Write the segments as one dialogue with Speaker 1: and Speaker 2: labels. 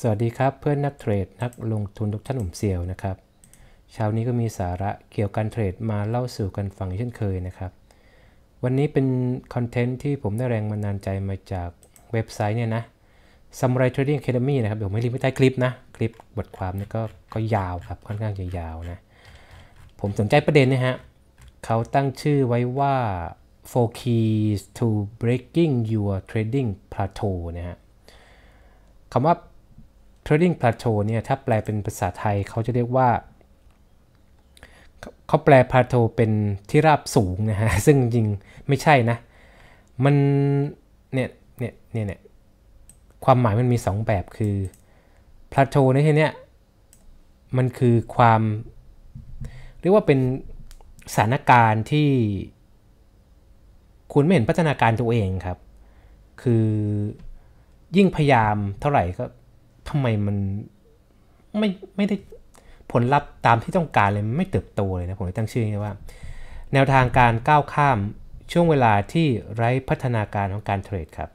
Speaker 1: สวัสดีครับเพื่อนนักเทรด นักลงทุนทุกท่านุ่มเซียวนะครับเช้านี้ก็มีสาระเกี่ยวกับเทรดมาเล่าสู่กันฟังเช่นเคยนะครับ วันนี้เป็นคอนเทนต์ที่ผมได้แรงมานานใจมาจากเว็บไซต์เนี่ยนะ Samurai Trading Academy นะครับเดี๋ยวไม่ลืมไม่ใต้คลิปนะ คลิปบทความนี่ก็ก็ยาวครับ ค่อนข้างจะยาวนะ ผมสนใจประเด็นนะฮะเขาตั้งชื่อไว้ว่า four keys to breaking your trading plateau นะฮะคำว่า Trading Plateau เนี่ย ถ้าแปลเป็นภาษาไทย เขาจะเรียกว่า เขาแปล Plateau เป็นที่ราบสูงนะฮะ ซึ่งจริงไม่ใช่นะ มัน เนี่ย เนี่ย เนี่ยเนี่ยความหมายมันมี 2 แบบคือ Plateau ในที่เนี้ยมันคือความ เรียกว่าเป็นสถานการณ์ที่ คุณไม่เห็นพัฒนาการตัวเองครับ คือ ยิ่งพยายามเท่าไหร่ก็ทำไมมัน ไม่ไม่ได้ผลลัพธ์ตามที่ต้องการเลยไม่เติบโตเลยนะ ผมเลยตั้งชื่อนี้ว่า แนวทางการก้าวข้ามช่วงเวลาที่ไร้พัฒนาการของการเทรดครับ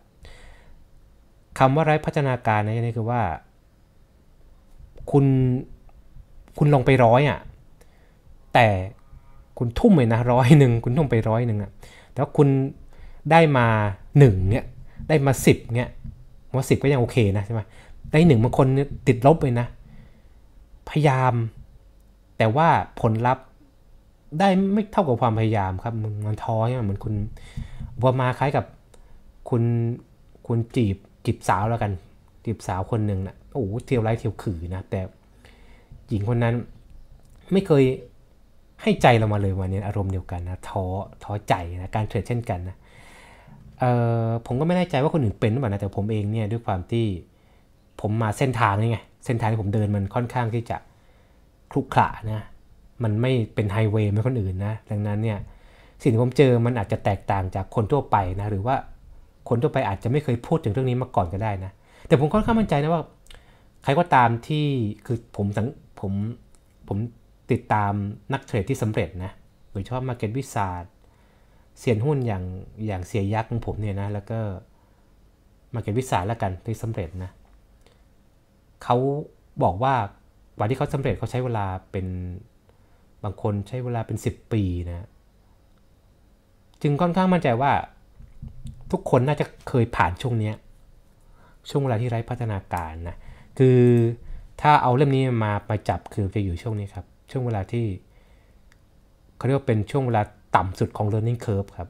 Speaker 1: คำว่าไร้พัฒนาการนนี่คือว่า คุณคุณลงไปร้อยอ่ะแต่คุณทุ่มเลยนะร้อยหนึ่งคุณทุ่มไปร้อยหนึ่งอ่ะแต่ว่าคุณได้มาหนึ่งเนี้ยได้มาสิบเนี้ยว่าสิบก็ยังโอเคนะใช่ไหมในหนึ่งบางคนติดลบเลยนะ พยายามแต่ว่าผลลัพธ์ได้ไม่เท่ากับความพยายามครับมันท้อใช่ไหมเหมือนคุณว่ามาคล้ายกับคุณคุณจีบจีบสาวแล้วกันจีบสาวคนหนึ่งนะโอ้โหเที่ยวไรเที่ยวขื่อนะ แต่หญิงคนนั้นไม่เคยให้ใจเรามาเลยวันนี้อารมณ์เดียวกันนะท้อท้อใจนะการเทรดเช่นกันนะผมก็ไม่แน่ใจว่าคนอื่นเป็นหรือเปล่านะแต่ผมเองเนี่ยด้วยความที่ผมมาเส้นทางนี่ไง เส้นทางที่ผมเดินมันค่อนข้างที่จะคลุกขระนะ มันไม่เป็นไฮเวย์ไม่คนอื่นนะ ดังนั้นเนี่ย สิ่งที่ผมเจอมันอาจจะแตกต่างจากคนทั่วไปนะ หรือว่าคนทั่วไปอาจจะไม่เคยพูดถึงเรื่องนี้มาก่อนก็ได้นะ แต่ผมค่อนข้างมั่นใจนะว่า ใครก็ตามที่ คือผมสังผม ผมติดตามนักเทรดที่สำเร็จนะ โดยเฉพาะมาเก็ตวิสาดเสียนหุ้นอย่างอย่างเสียยักษ์ของผมเนี่ยนะ แล้วก็มาเก็ตวิสาดแล้วกันที่สำเร็จนะเขาบอกว่ากว่าที่เขาสำเร็จเขาใช้เวลาเป็นบางคนใช้เวลาเป็น 10 ปีนะ จึงค่อนข้างมั่นใจว่าทุกคนน่าจะเคยผ่านช่วงนี้ช่วงเวลาที่ไร้พัฒนาการนะคือถ้าเอาเล่มนี้มา ไปจับคือจะอยู่ช่วงนี้ครับ ช่วงเวลาที่เขาเรียกว่าเป็นช่วงเวลาต่ำสุดของ learning curve ครับ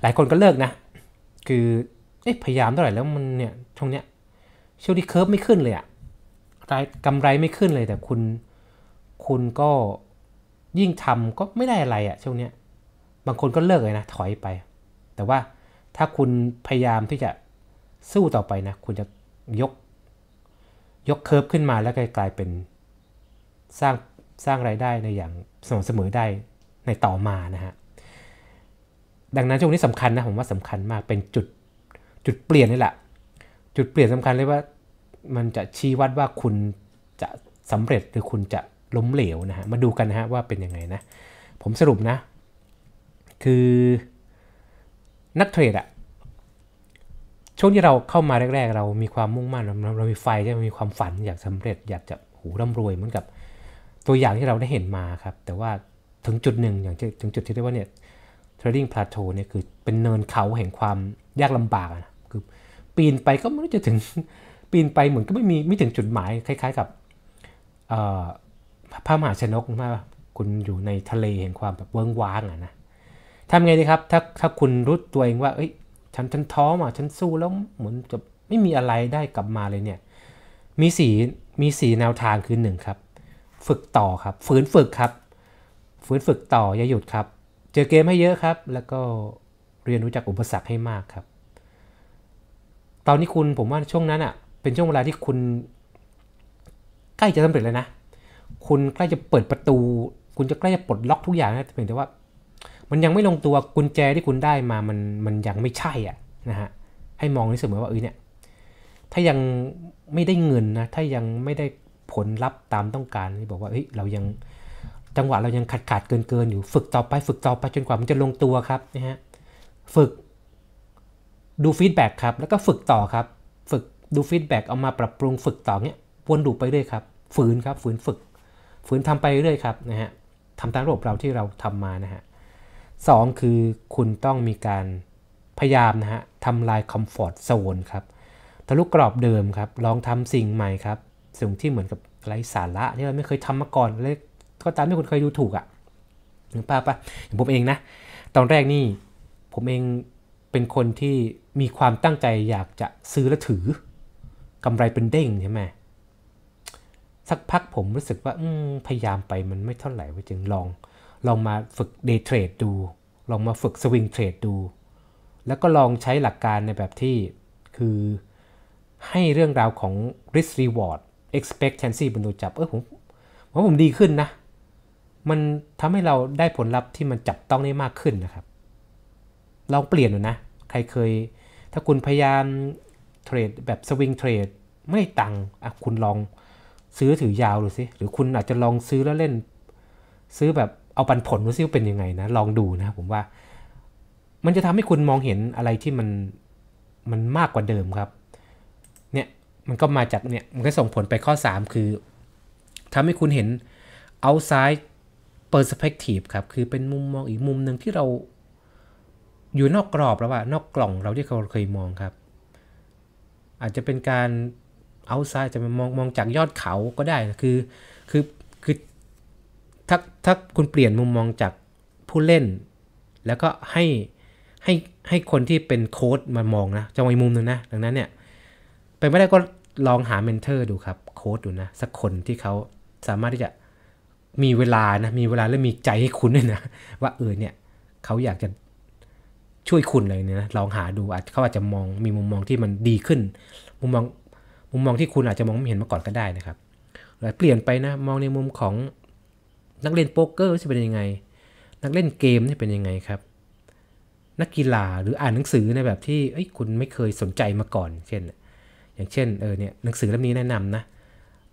Speaker 1: หลายคนก็เลิกนะ คือพยายามเท่าไหร่แล้วมันเนี่ยช่วงเนี้ยเชลดี่เคิร์ฟไม่ขึ้นเลยอะรายกำไรไม่ขึ้นเลย แต่คุณ คุณก็ ยิ่งทำก็ไม่ได้อะไรอะช่วงเนี้ย บางคนก็เลิกเลยนะ ถอยไป แต่ว่าถ้าคุณพยายามที่จะ สู้ต่อไปนะ คุณจะยก ยกเคิร์ฟขึ้นมาแล้วกลายเป็นสร้าง สร้างไรายได้ในอย่างสม่ำเสมอได้ ในต่อมานะฮะ ดังนั้นช่วงนี้สำคัญนะผมว่าสำคัญมาก เป็นจุด จุดเปลี่ยนนี่แหละจุดเปลี่ยนสำคัญเลยว่ามันจะชี้วัดว่าคุณจะสำเร็จหรือคุณจะล้มเหลวนะฮะมาดูกันนะฮะว่าเป็นยังไงนะ ผมสรุปนะ คือนักเทรดอะช่วงที่เราเข้ามาแรก ๆ เรามีความมุ่งมั่นเราเรามีไฟใช่ไหมมีความฝันอยากสำเร็จ อยากจะหูร่ารวยเหมือนกับตัวอย่างที่เราได้เห็นมาครับ แต่ว่าถึงจุดหนึ่งอย่างถึงจุดที่เรียกว่าเนี่ยเทรดดิ้งพลาโตเนี่ยคือเป็นเนินเขาแห่งความยากลำบากนะปีนไปก็ไม่รู้จะถึง ปีนไปเหมือนก็ไม่มีไม่ถึงจุดหมายคล้ายๆกับพระมหาชนกมาคุณอยู่ในทะเลเห็นความแบบเวิ้งว้างอะนะทำไงดีครับ ถ้าถ้าคุณรู้ตัวเองว่า เอ้ยฉันฉันท้อมาฉันสู้แล้วเหมือนจะไม่มีอะไรได้กลับมาเลยเนี่ยมีสีมีสีแนวทางคือหนึ่งครับฝึกต่อครับฝืนฝึกครับฝืนฝึกต่ออย่าหยุดครับ เจอเกมให้เยอะครับ แล้วก็เรียนรู้จักอุปสรรคให้มากครับตอนนี้คุณผมว่าช่วงนั้นอะ่ะเป็นช่วงเวลาที่คุณ ใกล้จะสำเร็จเลยนะ คุณใกล้จะเปิดประตู คุณจะใกล้จะปลดล็อกทุกอย่างนะเพียงแต่ว่า มันยังไม่ลงตัวกุญแจที่คุณได้มามันมันยังไม่ใช่อ่ะนะฮะให้มองนี้เสมอว่าเออเนี่ยถ้ายังไม่ได้เงินนะถ้ายังไม่ได้ผลลัพธ์ตามต้องการที่บอกว่าเฮ้ยเรายังจังหวะเรายังขาดขาดเกินเกินอยู่ฝึกต่อไปฝึกต่อไปจนกว่ามันจะลงตัวครับนะฮะฝึกดูฟีดแบ็กครับ แล้วก็ฝึกต่อครับ ฝึกดูฟีดแบ็กเอามาปรับปรุงฝึกต่อเนี้ย วนดูไปเรื่อยครับ ฝืนครับ ฝืน ฝึก ฝืนทำไปเรื่อยครับนะฮะทำตามระบบเราที่เราทำมานะฮะสองคือคุณต้องมีการพยายามนะฮะทำลายคอมฟอร์ตโซนครับ ทะลุกรอบเดิมครับ ลองทำสิ่งใหม่ครับ สิ่งที่เหมือนกับไรสาระที่เราไม่เคยทำมาก่อนเลยก็ตามที่คุณเคยดูถูกอะ่ะนึป้าป้าอย่างผมเองนะ ตอนแรกนี่ ผมเองเป็นคนที่มีความตั้งใจอยากจะซื้อและถือกำไรเป็นเด้งใช่ไหมสักพักผมรู้สึกว่าพยายามไปมันไม่เท่าไหร่ว่าจึงลอง ลองมาฝึกเดย์เทรดดู ลองมาฝึกสวิงเทรดดู แล้วก็ลองใช้หลักการในแบบที่คือ ให้เรื่องราวของ risk reward expectancy บนตัวจับเออผมว่าผมดีขึ้นนะ มันทำให้เราได้ผลลัพธ์ที่มันจับต้องได้มากขึ้นนะครับลองเปลี่ยนดูนะ ใครเคย ถ้าคุณพยายามเทรดแบบสวิงเทรดไม่ตังอ่ะ คุณลองซื้อถือยาวดูสิ หรือคุณอาจจะลองซื้อแล้วเล่น ซื้อแบบเอาปันผลดูสิว่าเป็นยังไงนะ ลองดูนะผมว่า มันจะทำให้คุณมองเห็นอะไรที่มัน มันมากกว่าเดิมครับ เนี่ย มันก็มาจากเนี่ย มันก็ส่งผลไปข้อ 3 คือทำให้คุณเห็น outside perspective ครับคือเป็นมุมมองอีกมุมหนึ่งที่เราอยู่นอกกรอบแล้วว่านอกกล่องเราที่เราเคยมองครับ อาจจะเป็นการเอาซ้ายจะมองมองจากยอดเขาก็ได้นะคือ คือคือถ้าถ้าคุณเปลี่ยนมุมมองจากผู้เล่น แล้วก็ให้ให้ให้คนที่เป็นโค้ดมามองนะจะมองีมุมหนึ่งนะ ดังนั้นเนี่ยเป็นไม่ได้ก็ลองหาเมนเทอร์ดูครับโค้ดดูนะสักคนที่เขาสามารถที่จะมีเวลานะมีเวลาและมีใจให้คุณด้วยนะว่าเออเนี่ยเขาอยากจะช่วยคุณอะไยเนี่ยนะลองหาดูอาจเขาอาจจะมองมีมุมมองที่มันดีขึ้น มุมมองมุมมองที่คุณอาจจะมองไม่เห็นมาก่อนก็ได้นะครับหรือเปลี่ยนไปนะมองในมุมของนักเล่นโป๊กเกอร์จะเป็นยังไง นักเล่นเกมนี่เป็นยังไงครับ นักกีฬาหรืออ่านหนังสือในแบบที่เอ้ยคุณไม่เคยสนใจมาก่อน เช่น อย่างเช่นเออเนี่ยหนังสือเล่มนี้แนะนำนะ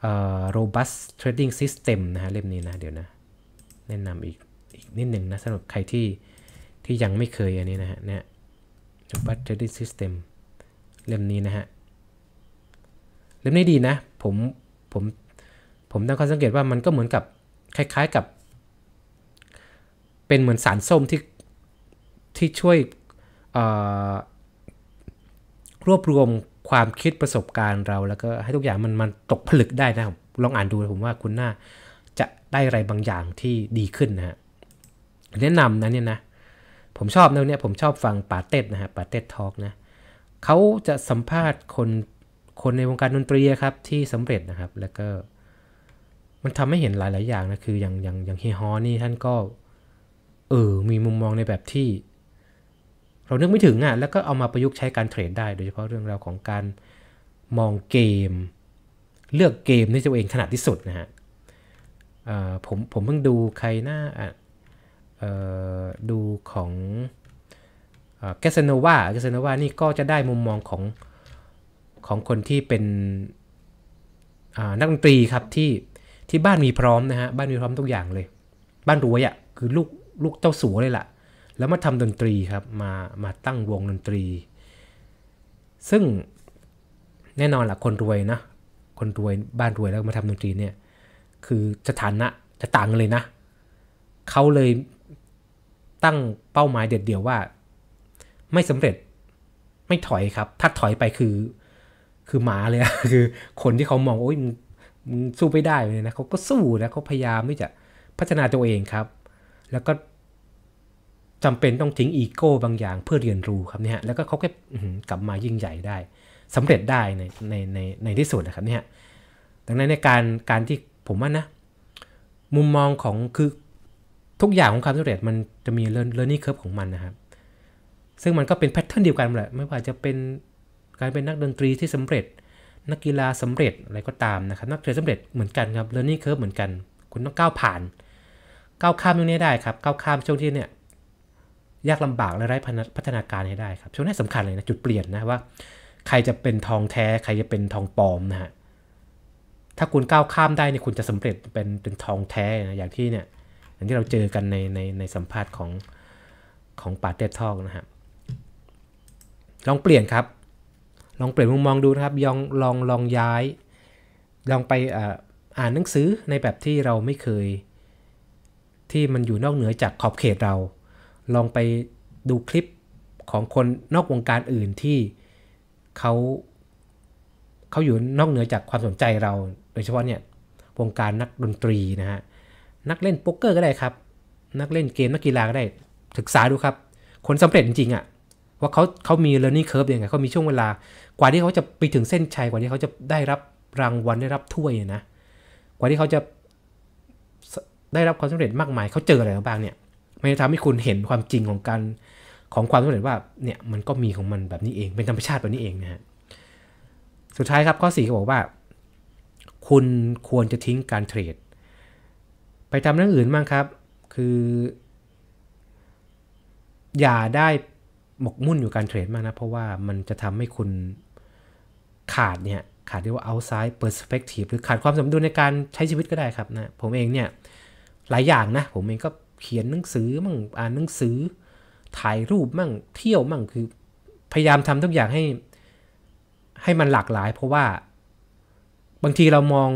Speaker 1: เอ่อ robust trading system นะฮะเล่มนี้นะเดี๋ยวนะแนะนำอีกอีกนิดหนึ่งนะสำหรับใครที่ที่ยังไม่เคยอันนี้นะฮะเนี่ยจบัตเทรดดิ้ซิสเต็มเล่มนี้นะฮะเล่มนี้ ดีนะผมผมผมตั้งข้อสังเกตว่ามันก็เหมือนกับคล้ายๆกับเป็นเหมือนสารส้มที่ ที่ช่วยรวบรวมความคิดประสบการณ์เรา แล้วก็ให้ทุกอย่างมันมันตกผลึกได้นะลองอ่านดูผมว่าคุณน่าจะได้อะไรบางอย่างที่ดีขึ้นนะฮะแนะนำนะเนี่ยนะผมชอบเรื่องนี้ผมชอบฟังปาเต็ดนะฮะปาเต็ดทอล์กนะเขาจะสัมภาษณ์คนคนในวงการดนตรีครับ ที่สำเร็จนะครับ แล้วก็มันทำให้เห็นหลายๆอย่างนะ คืออย่างอย่างอย่างเฮฮอนี่ท่านก็ เออมีมุมมองในแบบที่ เรานึกไม่ถึงอะ่ะแล้วก็เอามาประยุกต์ใช้การเทรดได้โดยเฉพาะเรื่องราวของการมองเกม เลือกเกมที่ตัวเองถนัดที่สุดนะฮะผมผมเพิ่งดูใครหน้าดูของแกสโนวาแกสโนวานี่ ก็จะได้มุมมองของ ของคนที่เป็นนักดนตรีครับที่ ที่บ้านมีพร้อมนะฮะบ้านมีพร้อมทุกอย่างเลย บ้านรวยอะ่ะ คือลูก ลูกเจ้าสัวเลยละ่ะ แล้วมาทำดนตรีครับ มามาตั้งวงดนตรี ซึ่งแน่นอนละ่ะคนรวยนะคนรวยบ้านรวยแล้วมาทำดนตรีเนี่ย คือสถานะจะต่างกันเลยนะเขาเลยตั้งเป้าหมายเด็ดเดียวว่าไม่สำเร็จไม่ถอยครับ ถ้าถอยไปคือคือหมาเลยคือคนที่เขามองโอ้ยมสู้ไม่ได้เลยนะเขาก็สู้นะเขาพยายามที่จะพัฒนาตัวเองครับ แล้วก็จำเป็นต้องทิ้งอีโก้บางอย่างเพื่อเรียนรู้ครับเนี่ยแล้วก็เขาก็กลับมายิ่งใหญ่ได้ สำเร็จได้ในในในในที่สุดนะครับเนี่ยดังนั้นในการการที่ผมว่านะมุมมองของคือทุกอย่างของความสำเร็จมันจะมีเ e a ร n นนี่เคิ e ฟของมันนะครับ ซึ่งมันก็เป็นแพทเทิร์นเดียวกันแหละไม่ว่าจะเป็นการเป็นนักดนตรีที่สำเร็จ นักกีฬาสำเร็จอะไรก็ตามนะครับนักเรียนสำเร็จเหมือนกันครับเ e a ร n นนี่เคิ e ฟเหมือนกันคุณต้องก้าวผ่าน ก้าวข้ามตรงนี้ได้ครับ ก้าวข้ามช่วงที่เนี่ยยากลำบากและไร้พัฒนาการให้ได้ครับช่วงนี้สำคัญเลยนะจุดเปลี่ยนนะว่า ใครจะเป็นทองแท้ใครจะเป็นทองปลอมนะฮะถ้าคุณก้าวข้ามได้เนี่ยคุณจะสำเร็จเป็นเป็นทองแท้นะอย่างที่เนี่ยางที่เราเจอกันในในในสัมภาษณ์ของของปาเตทอกนะครับลองเปลี่ยนครับ ลองเปลี่ยนมุมมองดูนะครับลองลองลองย้าย ลองไปอ่านหนังสือในแบบที่เราไม่เคย ที่มันอยู่นอกเหนือจากขอบเขตเรา ลองไปดูคลิปของคนนอกวงการอื่นที่เขาเขาอยู่นอกเหนือจากความสนใจเรา โดยเฉพาะเนี่ยวงการนักดนตรีนะฮะนักเล่นโป๊กเกอร์ก็ได้ครับ นักเล่นเกมนักกีฬาก็ได้ ศึกษาดูครับ คนสำเร็จจริงๆอะ่ะว่าเขาเขามี learning curve ยังไงเขามีช่วงเวลา กว่าที่เขาจะไปถึงเส้นชัยกว่าที่เขาจะได้รับรางวัลได้รับถ้วยนะ กว่าที่เขาจะได้รับความสำเร็จมากมาย เขาเจออะไรบ้างเนี่ยมันจะทำให้คุณเห็นความจริงของการของความสำเร็จว่าเนี่ยมันก็มีของมันแบบนี้เอง เป็นธรรมชาติแบบนี้เองนะฮะสุดท้ายครับข้อ4ขาบอกว่าคุณควรจะทิ้งการเทรดไปทำเรื่องอื่นบ้างครับคือ อย่าได้หมกมุ่นอยู่การเทรดมากนะ เพราะว่ามันจะทำให้คุณขาดเนี่ยขาดเรียกว่า outside perspective หรือขาดความสมดุลในการใช้ชีวิตก็ได้ครับนะ ผมเองเนี่ย หลายอย่างนะ ผมเองก็เขียนหนังสือมั่งอ่านหนังสือ ถ่ายรูปมั่งเที่ยวมั่งคือพยายามทำทุกอย่างให้ให้มันหลากหลาย เพราะว่าบางทีเรามอง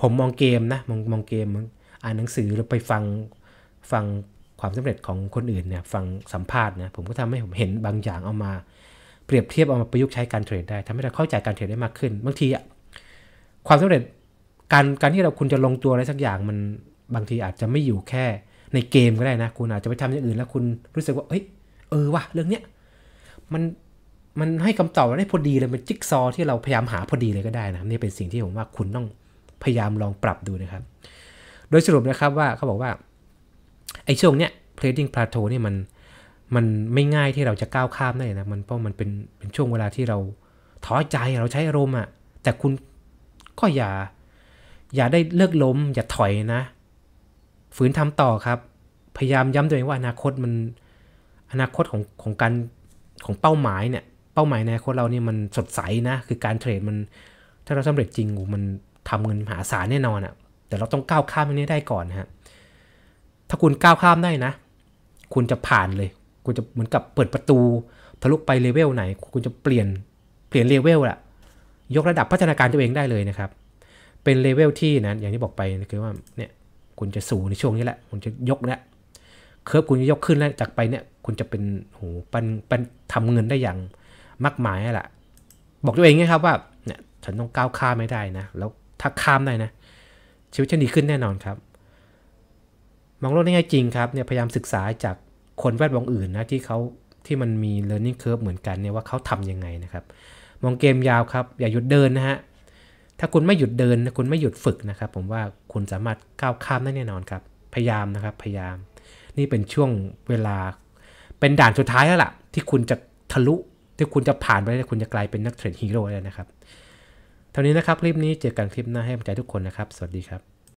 Speaker 1: ผมมองเกมนะมองมองเกมอ่านหนังสือหรือไปฟังฟังความสำเร็จของคนอื่นเนี่ยฟังสัมภาษณ์นะผมก็ทำให้ผมเห็นบางอย่างเอามา เปรียบเทียบเอามาประยุกต์ใช้การเทรดได้ ทำให้เราเข้าใจการเทรดได้มากขึ้น บางทีความสำเร็จการการที่เราคุณจะลงตัวอะไรสักอย่างมันบางทีอาจจะไม่อยู่แค่ในเกมก็ได้นะคุณอาจจะไปทำอย่างอื่น แล้วคุณรู้สึกว่าเอ้ยเออวะเรื่องเนี้ยมันมันให้คำตอบได้พอดีเลยมันจิ๊กซอที่เราพยายามหาพอดีเลยก็ได้นะนี่เป็นสิ่งที่ผมว่าคุณต้องพยายามลองปรับดูนะครับ โดยสรุปนะครับว่าเขาบอกว่าไอ้ช่วงเนี้ยเทรดดิ้งพลาโตนี่มันมันไม่ง่ายที่เราจะก้าวข้ามได้นะ มันเพราะมันเป็นเป็นช่วงเวลาที่เราท้อใจ เราใช้อารมณ์อะแต่คุณก็อย่าอย่าได้เลิกล้มอย่าถอยนะ ฝืนทำต่อครับ พยายามย้ำตัวเองว่าอนาคตมัน อนาคตของของการของเป้าหมายเนี่ย เป้าหมายในอนาคตเราเนี่ยมันสดใสนะคือการเทรดมันถ้าเราสำเร็จจริงมันทำเงินมหาศาลแน่นอนอะ่ะ แต่เราต้องก้าวข้ามตรงนี้ได้ก่อนฮะ ถ้าคุณก้าวข้ามได้นะ คุณจะผ่านเลย คุณจะเหมือนกับเปิดประตูทะลุไปเลเวลไหน คุณจะเปลี่ยน เปลี่ยนเลเวลละยกระดับพัฒนาการตัวเองได้เลยนะครับ เป็นเลเวลที่นะอย่างที่บอกไปคือว่า เนี่ย คุณจะสูงในช่วงนี้แหละ คุณจะยกแล้วเคิร์ฟคุณจะยกขึ้นแล้ว จากไปเนี่ย คุณจะเป็นโห ปันปันทำเงินได้อย่างมากมายแหละ บอกตัวเองนะครับว่า เนี่ย ฉันต้องก้าวข้ามไม่ได้นะ แล้วทักข้ามได้นะ ชีวิตจะดีขึ้นแน่นอนครับมองโลกในแง่จริงครับเนี่ยพยายามศึกษาจากคนแวดวงอื่นนะที่เขาที่มันมี learning curve เหมือนกันเนี่ยว่าเขาทำยังไงนะครับ มองเกมยาวครับ อย่าหยุดเดินนะฮะถ้าคุณไม่หยุดเดิน คุณไม่หยุดฝึกนะครับ ผมว่าคุณสามารถก้าวข้ามได้แน่นอนครับ พยายามนะครับ พยายามนี่เป็นช่วงเวลา เป็นด่านสุดท้ายแล้วล่ะ ที่คุณจะทะลุที่คุณจะผ่านไปแล้วคุณจะกลายเป็นนักเทรดฮีโร่แล้วนะครับเท่านี้นะครับ คลิปนี้เจอกันคลิปหน้าให้กำลังใจทุกคนนะครับ สวัสดีครับ